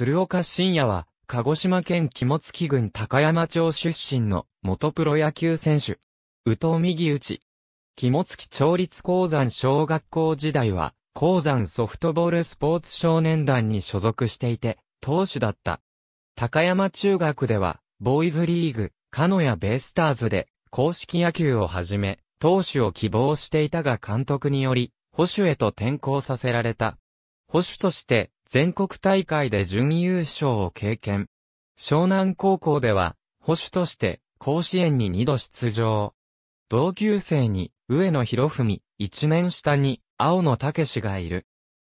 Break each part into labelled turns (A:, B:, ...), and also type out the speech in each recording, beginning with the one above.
A: 鶴岡深也は、鹿児島県肝付郡高山町出身の元プロ野球選手。宇藤右打ち。肝付町立鉱山小学校時代は、鉱山ソフトボールスポーツ少年団に所属していて、投手だった。高山中学では、ボーイズリーグ、カノヤベイスターズで、公式野球を始め、投手を希望していたが監督により、保守へと転校させられた。保守として、全国大会で準優勝を経験。湘南高校では、保守として甲子園に2度出場。同級生に上野博文、一年下に青野武がいる。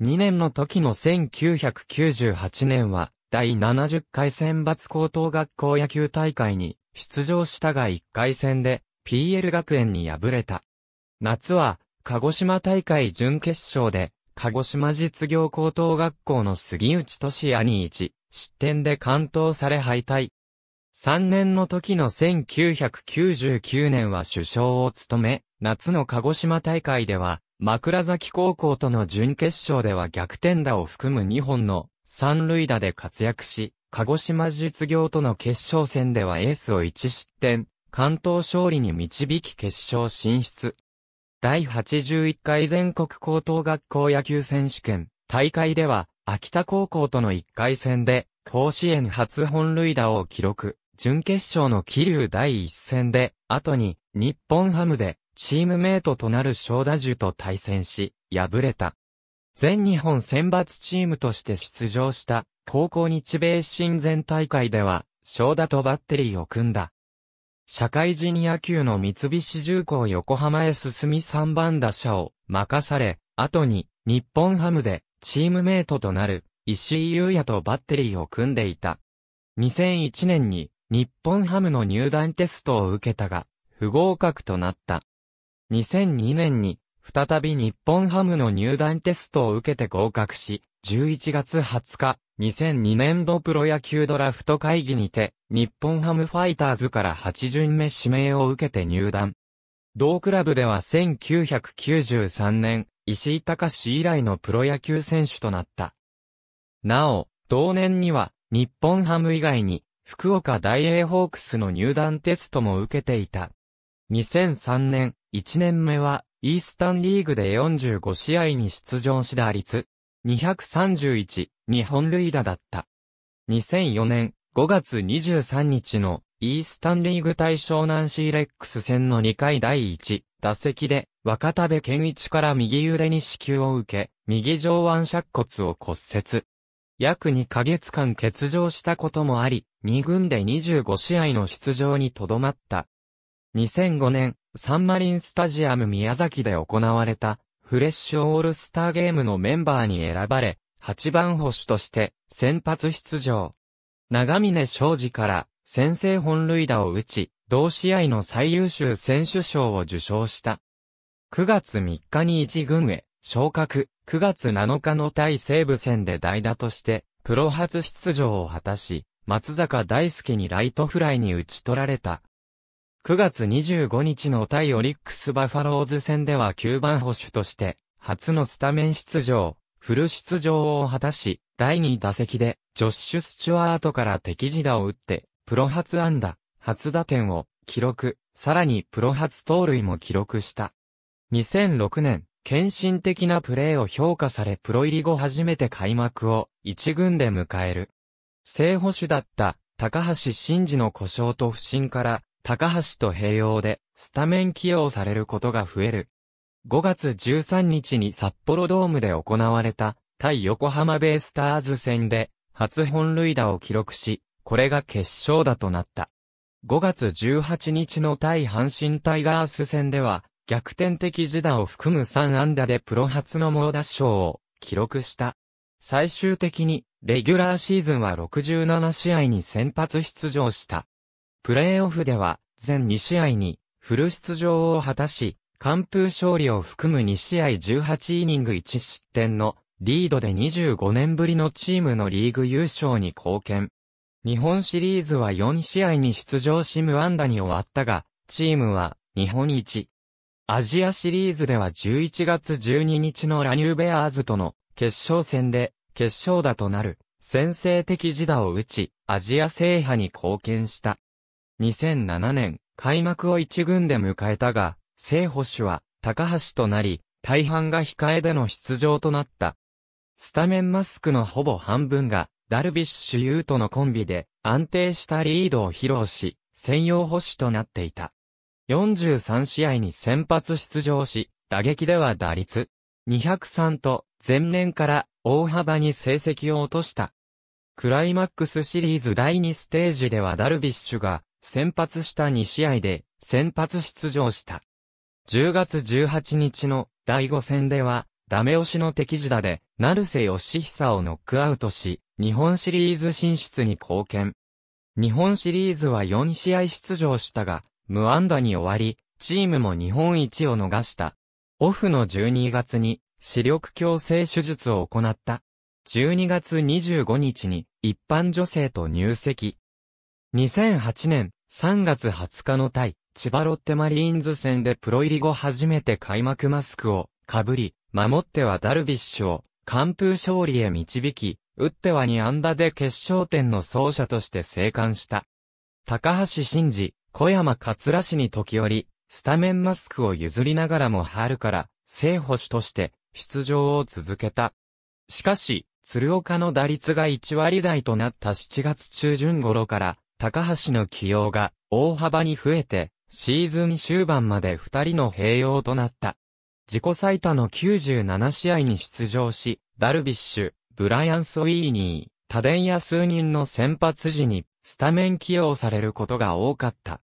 A: 2年の時の1998年は、第70回選抜高等学校野球大会に出場したが1回戦で PL 学園に敗れた。夏は、鹿児島大会準決勝で鹿児島実業高等学校の杉内俊也に一、失点で完投され敗退。3年の時の1999年は首相を務め、夏の鹿児島大会では、枕崎高校との準決勝では逆転打を含む2本の三塁打で活躍し、鹿児島実業との決勝戦ではエースを1失点、関東勝利に導き決勝進出。第81回全国高等学校野球選手権大会では、秋田高校との1回戦で、甲子園初本塁打を記録。準決勝の桐生第1戦で、後に、日本ハムで、チームメイトとなる小打樹と対戦し、敗れた。全日本選抜チームとして出場した、高校日米親善大会では、小打とバッテリーを組んだ。社会人野球の三菱重工横浜へ進み3番打者を任され、後に日本ハムでチームメイトとなる石井優也とバッテリーを組んでいた。2001年に日本ハムの入団テストを受けたが、不合格となった。2002年に再び日本ハムの入団テストを受けて合格し、11月20日、2002年度プロ野球ドラフト会議にて、日本ハムファイターズから8巡目指名を受けて入団。同クラブでは1993年、石井隆史以来のプロ野球選手となった。なお、同年には、日本ハム以外に、福岡大英ホークスの入団テストも受けていた。2003年、1年目は、イースタンリーグで45試合に出場し打率、231日本塁打だった。2004年、5月23日のイースタンリーグ対湘南シーレックス戦の2回第1打席で若田部健一から右腕に支給を受け、右上腕尺骨を骨折。約2ヶ月間欠場したこともあり、2軍で25試合の出場にとどまった。2005年、サンマリンスタジアム宮崎で行われた、フレッシュオールスターゲームのメンバーに選ばれ、8番捕手として、先発出場。長峰昌司から先制本塁打を打ち、同試合の最優秀選手賞を受賞した。9月3日に1軍へ昇格、9月7日の対西武戦で代打として、プロ初出場を果たし、松坂大輔にライトフライに打ち取られた。9月25日の対オリックスバファローズ戦では9番捕手として、初のスタメン出場、フル出場を果たし、第2打席で、ジョッシュ・スチュワートから敵地打を打って、プロ初安打、初打点を記録、さらにプロ初盗塁も記録した。2006年、献身的なプレーを評価されプロ入り後初めて開幕を一軍で迎える。正捕手だった高橋真嗣の故障と不振から高橋と併用でスタメン起用されることが増える。5月13日に札幌ドームで行われた対横浜ベイスターズ戦で、初本塁打を記録し、これが決勝打となった。5月18日の対阪神タイガース戦では、逆転的自打を含む3安打でプロ初の猛打賞を記録した。最終的に、レギュラーシーズンは67試合に先発出場した。プレーオフでは、全2試合に、フル出場を果たし、完封勝利を含む2試合18イニング1失点のリードで25年ぶりのチームのリーグ優勝に貢献。日本シリーズは4試合に出場し無安打に終わったが、チームは日本一。アジアシリーズでは11月12日のラニューベアーズとの決勝戦で決勝打となる先制的自打を打ち、アジア制覇に貢献した。2007年、開幕を一軍で迎えたが、聖保守は高橋となり、大半が控えでの出場となった。スタメンマスクのほぼ半分が、ダルビッシュ有とのコンビで、安定したリードを披露し、専用保守となっていた。43試合に先発出場し、打撃では打率203と前年から大幅に成績を落とした。クライマックスシリーズ第2ステージではダルビッシュが先発した2試合で先発出場した。10月18日の第5戦ではダメ押しの敵地打で、成瀬義久をノックアウトし、日本シリーズ進出に貢献。日本シリーズは4試合出場したが、無安打に終わり、チームも日本一を逃した。オフの12月に、視力矯正手術を行った。12月25日に、一般女性と入籍。2008年3月20日の対、千葉ロッテマリーンズ戦でプロ入り後初めて開幕マスクを、かぶり、守ってはダルビッシュを完封勝利へ導き、打っては2安打で決勝点の走者として生還した。高橋真二、小山桂氏に時折、スタメンマスクを譲りながらも春から正捕手として出場を続けた。しかし、鶴岡の打率が1割台となった7月中旬頃から、高橋の起用が大幅に増えて、シーズン終盤まで2人の併用となった。自己最多の97試合に出場し、ダルビッシュ、ブライアン・ソイーニー、多電や数人の先発時にスタメン起用されることが多かった。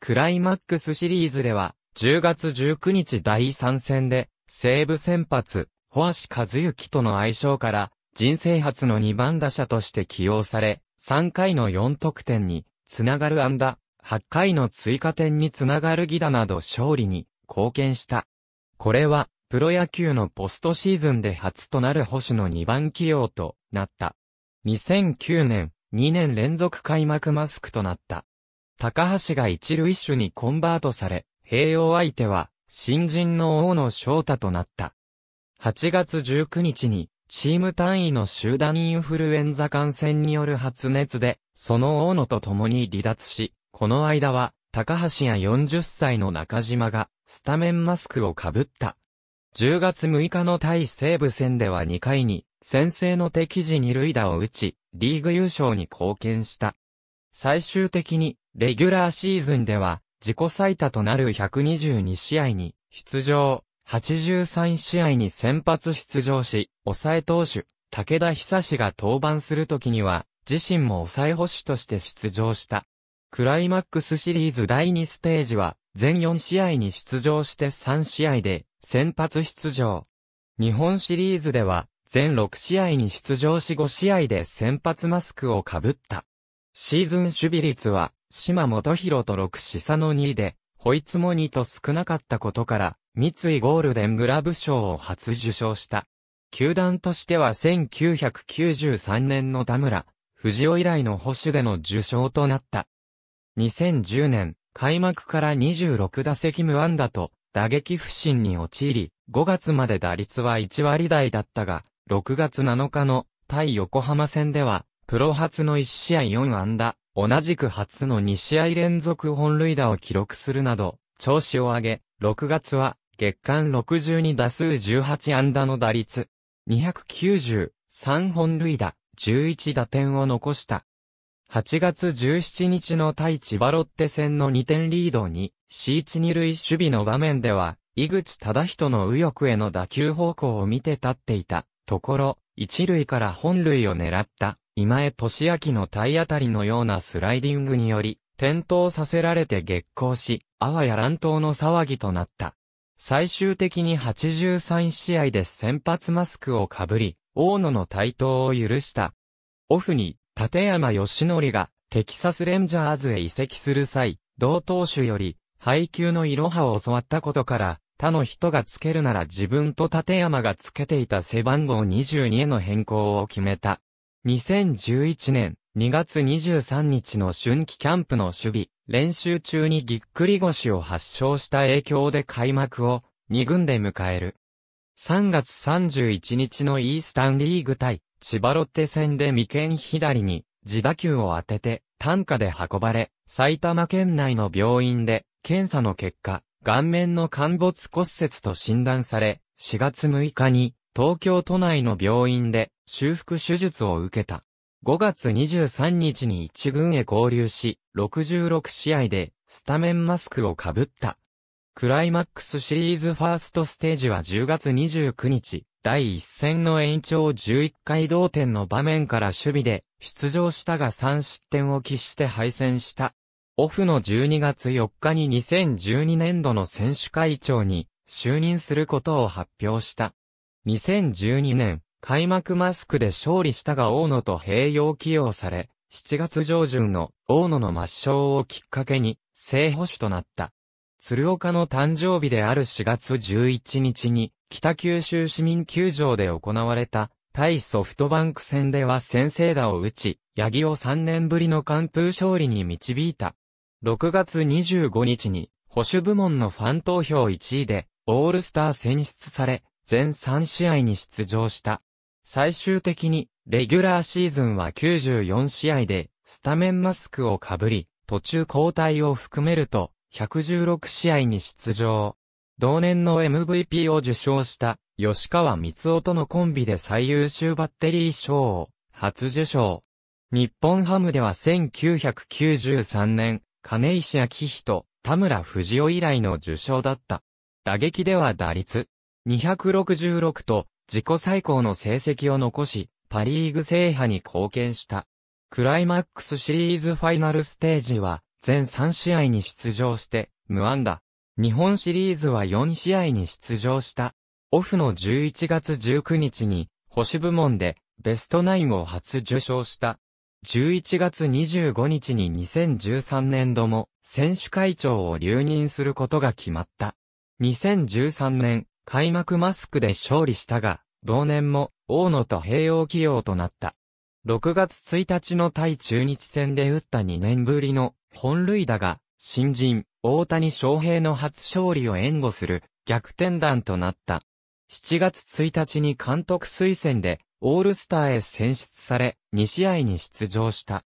A: クライマックスシリーズでは、10月19日第3戦で、西武先発、ホアシカズユキとの相性から、人生初の2番打者として起用され、3回の4得点に、つながる安打、8回の追加点につながる犠打など勝利に貢献した。これは、プロ野球のポストシーズンで初となる保守の2番起用となった。2009年、2年連続開幕マスクとなった。高橋が一塁手にコンバートされ、併用相手は、新人の大野翔太となった。8月19日に、チーム単位の集団インフルエンザ感染による発熱で、その大野と共に離脱し、この間は、高橋や40歳の中島が、スタメンマスクをかぶった。10月6日の対西武戦では2回に、先制の敵時に塁打を打ち、リーグ優勝に貢献した。最終的に、レギュラーシーズンでは、自己最多となる122試合に出場、83試合に先発出場し、抑え投手、武田久志が登板するときには、自身も抑え捕手として出場した。クライマックスシリーズ第2ステージは、全4試合に出場して3試合で先発出場。日本シリーズでは全6試合に出場し5試合で先発マスクをかぶった。シーズン守備率は島本博と6試差の2で、ホイツも2と少なかったことから、三井ゴールデングラブ賞を初受賞した。球団としては1993年の田村、藤尾以来の保守での受賞となった。2010年、開幕から26打席無安打と、打撃不振に陥り、5月まで打率は1割台だったが、6月7日の対横浜戦では、プロ初の1試合4安打、同じく初の2試合連続本塁打を記録するなど、調子を上げ、6月は月間62打数18安打の打率、293本塁打、11打点を残した。8月17日の対千葉ロッテ戦の2点リードに、C1 二塁守備の場面では、井口忠人の右翼への打球方向を見て立っていたところ、一塁から本塁を狙った今江俊明の体当たりのようなスライディングにより、転倒させられて激行し、あわや乱闘の騒ぎとなった。最終的に83試合で先発マスクをかぶり、大野の対等を許した。オフに立山義則がテキサスレンジャーズへ移籍する際、同投手より配球のいろはを教わったことから、他の人がつけるなら自分と立山がつけていた背番号22への変更を決めた。2011年2月23日の春季キャンプの守備、練習中にぎっくり腰を発症した影響で開幕を2軍で迎える。3月31日のイースタンリーグ対千葉ロッテ戦で未見左に自打球を当てて担架で運ばれ、埼玉県内の病院で検査の結果、顔面の陥没骨折と診断され、4月6日に東京都内の病院で修復手術を受けた。5月23日に一軍へ合流し、66試合でスタメンマスクをかぶった。クライマックスシリーズファーストステージは10月29日、第1戦の延長11回同点の場面から守備で出場したが3失点を喫して敗戦した。オフの12月4日に2012年度の選手会長に就任することを発表した。2012年、開幕マスクで勝利したが大野と併用起用され、7月上旬の大野の抹消をきっかけに正捕手となった。鶴岡の誕生日である4月11日に北九州市民球場で行われた、対ソフトバンク戦では先制打を打ち、八木を3年ぶりの完封勝利に導いた。6月25日に、保守部門のファン投票1位で、オールスター選出され、全3試合に出場した。最終的に、レギュラーシーズンは94試合で、スタメンマスクをかぶり、途中交代を含めると、116試合に出場。同年の MVP を受賞した吉川光夫とのコンビで最優秀バッテリー賞を初受賞。日本ハムでは1993年、金石明人、田村藤夫以来の受賞だった。打撃では打率266と自己最高の成績を残し、パリーグ制覇に貢献した。クライマックスシリーズファイナルステージは全3試合に出場して無安打。日本シリーズは4試合に出場した。オフの11月19日に、星部門でベストナインを初受賞した。11月25日に2013年度も選手会長を留任することが決まった。2013年、開幕マスクで勝利したが、同年も大野と併用起用となった。6月1日の対中日戦で打った2年ぶりの本塁打が新人大谷翔平の初勝利を援護する逆転弾となった。7月1日に監督推薦でオールスターへ選出され、2試合に出場した。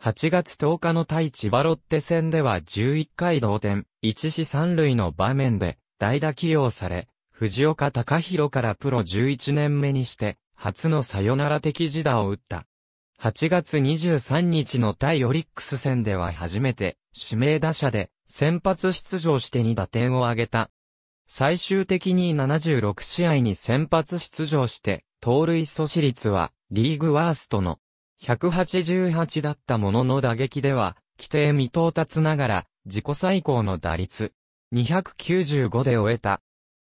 A: 8月10日の対千葉ロッテ戦では11回同点、1死3塁の場面で代打起用され、藤岡隆弘からプロ11年目にして、初のサヨナラ的自打を打った。8月23日の対オリックス戦では初めて指名打者で先発出場して2打点を挙げた。最終的に76試合に先発出場して、盗塁阻止率はリーグワーストの188だったものの打撃では、規定未到達ながら自己最高の打率295で終えた。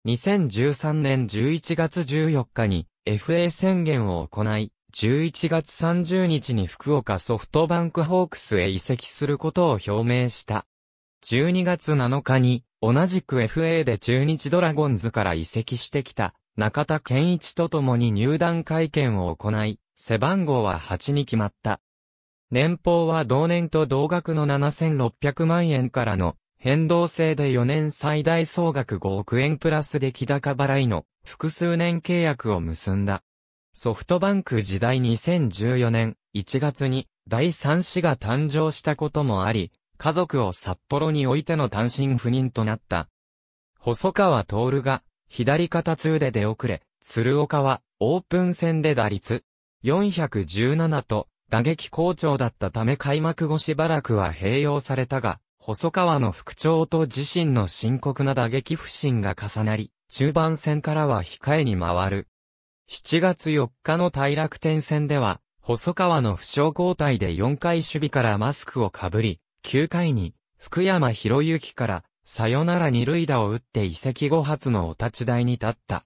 A: 2013年11月14日に FA 宣言を行い、11月30日に福岡ソフトバンクホークスへ移籍することを表明した。12月7日に、同じく FA で中日ドラゴンズから移籍してきた、中田健一と共に入団会見を行い、背番号は8に決まった。年俸は同年と同額の7600万円からの変動制で4年最大総額5億円プラス出来高払いの複数年契約を結んだ。ソフトバンク時代2014年1月に第3子が誕生したこともあり、家族を札幌に置いての単身赴任となった。細川徹が、左肩痛で出遅れ、鶴岡は、オープン戦で打率、417と、打撃好調だったため開幕後しばらくは併用されたが、細川の副長と自身の深刻な打撃不振が重なり、中盤戦からは控えに回る。7月4日の大楽天戦では、細川の負傷交代で4回守備からマスクをかぶり、9回に、福山博之から、さよなら二塁打を打って移籍後発のお立ち台に立った。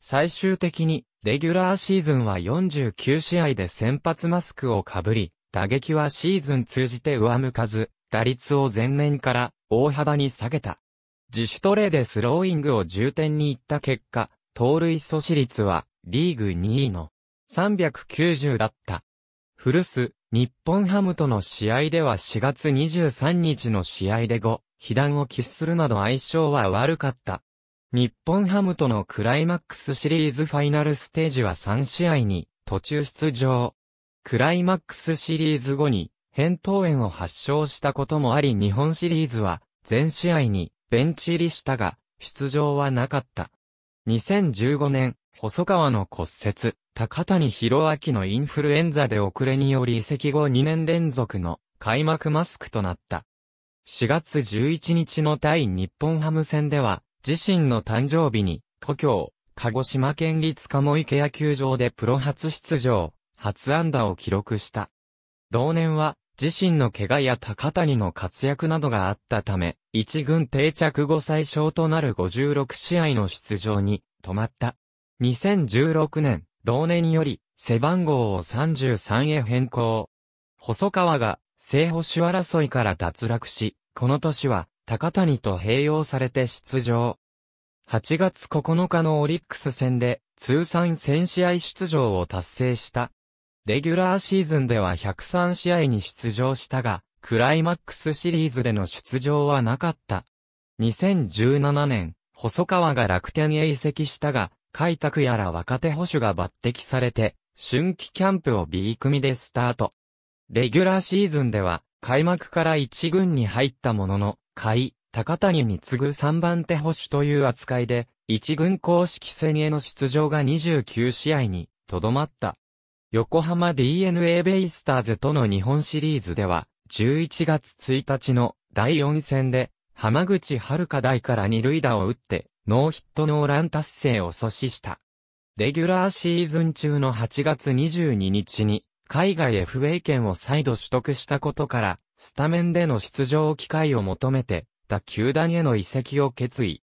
A: 最終的に、レギュラーシーズンは49試合で先発マスクをかぶり、打撃はシーズン通じて上向かず、打率を前年から大幅に下げた。自主トレーでスローイングを重点に行った結果、盗塁阻止率はリーグ2位の390だった。古巣、日本ハムとの試合では4月23日の試合で5、被弾を喫するなど相性は悪かった。日本ハムとのクライマックスシリーズファイナルステージは3試合に途中出場。クライマックスシリーズ後に扁桃炎を発症したこともあり日本シリーズは全試合にベンチ入りしたが出場はなかった。2015年細川の骨折、高谷博明のインフルエンザで遅れにより移籍後2年連続の開幕マスクとなった。4月11日の対日本ハム戦では、自身の誕生日に、故郷、鹿児島県立鴨池野球場でプロ初出場、初安打を記録した。同年は、自身の怪我や高谷の活躍などがあったため、一軍定着後最小となる56試合の出場に、止まった。2016年、同年より、背番号を33へ変更。細川が、正保守争いから脱落し、この年は、高谷と併用されて出場。8月9日のオリックス戦で、通算1000試合出場を達成した。レギュラーシーズンでは103試合に出場したが、クライマックスシリーズでの出場はなかった。2017年、細川が楽天へ移籍したが、開拓やら若手保守が抜擢されて、春季キャンプを B 組でスタート。レギュラーシーズンでは、開幕から1軍に入ったものの、甲斐、高谷に次ぐ3番手保守という扱いで、1軍公式戦への出場が29試合に、とどまった。横浜 DNA ベイスターズとの日本シリーズでは、11月1日の第4戦で、浜口遥大から二塁打を打って、ノーヒットノーラン達成を阻止した。レギュラーシーズン中の8月22日に、海外 FA 権を再度取得したことから、スタメンでの出場機会を求めて、他球団への移籍を決意。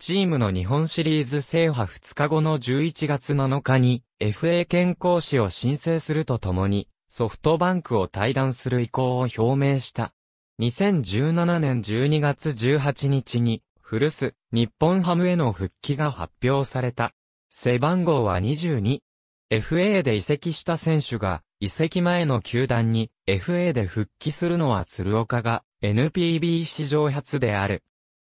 A: チームの日本シリーズ制覇2日後の11月7日に FA 権行使を申請するとともにソフトバンクを退団する意向を表明した。2017年12月18日に古巣、日本ハムへの復帰が発表された。背番号は22。FA で移籍した選手が、移籍前の球団に FA で復帰するのは鶴岡が NPB 史上初である。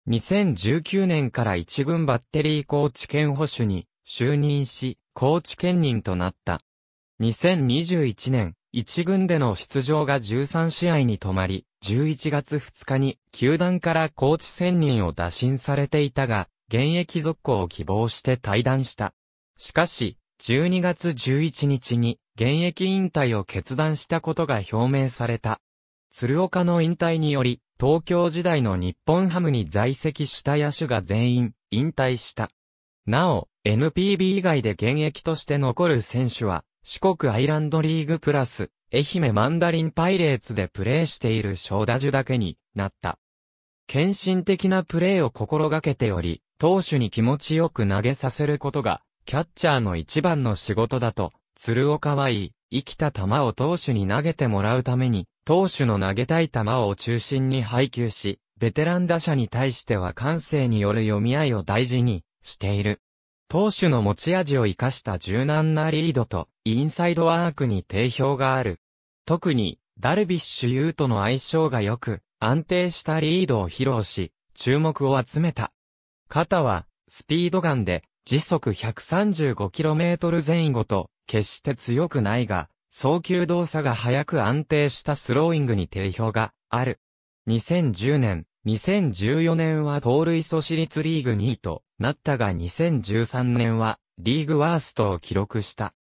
A: 2019年から一軍バッテリー高知県保守に就任し、高知県人となった。2021年、一軍での出場が13試合に止まり、11月2日に球団からコーチ選任を打診されていたが、現役続行を希望して退団した。しかし、12月11日に現役引退を決断したことが表明された。鶴岡の引退により、東京時代の日本ハムに在籍した野手が全員引退した。なお、NPB 以外で現役として残る選手は、四国アイランドリーグプラス愛媛マンダリンパイレーツでプレーしている小打樹だけになった。献身的なプレーを心がけており、投手に気持ちよく投げさせることが、キャッチャーの一番の仕事だと、鶴岡はい、生きた球を投手に投げてもらうために、投手の投げたい球を中心に配球し、ベテラン打者に対しては感性による読み合いを大事にしている。投手の持ち味を活かした柔軟なリードと、インサイドワークに定評がある。特に、ダルビッシュ優との相性が良く、安定したリードを披露し、注目を集めた。肩は、スピードガンで、時速 135km 前後と、決して強くないが、早球動作が速く安定したスローイングに定評がある。2010年、2014年は盗塁阻止率リーグ2位と、なったが2013年はリーグワーストを記録した。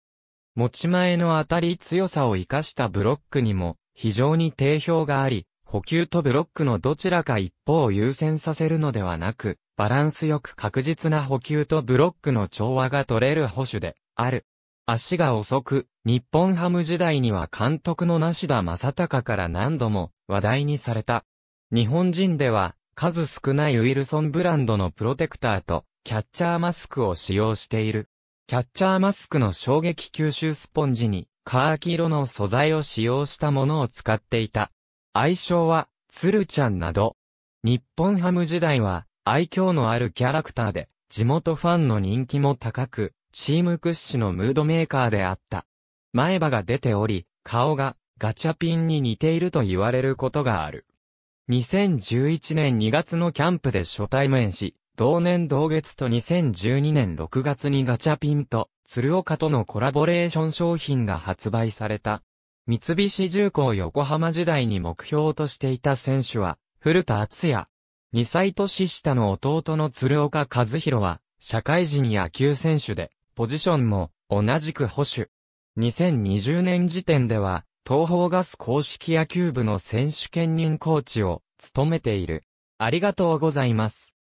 A: 持ち前の当たり強さを活かしたブロックにも非常に定評があり、補給とブロックのどちらか一方を優先させるのではなく、バランスよく確実な補給とブロックの調和が取れる保守である。足が遅く、日本ハム時代には監督の梨田正隆から何度も話題にされた。日本人では数少ないウィルソンブランドのプロテクターとキャッチャーマスクを使用している。キャッチャーマスクの衝撃吸収スポンジにカーキ色の素材を使用したものを使っていた。愛称は、つるちゃんなど。日本ハム時代は愛嬌のあるキャラクターで地元ファンの人気も高く、チーム屈指のムードメーカーであった。前歯が出ており、顔がガチャピンに似ていると言われることがある。2011年2月のキャンプで初対面し、同年同月と2012年6月にガチャピンと鶴岡とのコラボレーション商品が発売された。三菱重工横浜時代に目標としていた選手は、古田敦也。2歳年下の弟の鶴岡和弘は、社会人野球選手で、ポジションも同じく保守。2020年時点では、東方ガス公式野球部の選手兼任コーチを務めている。ありがとうございます。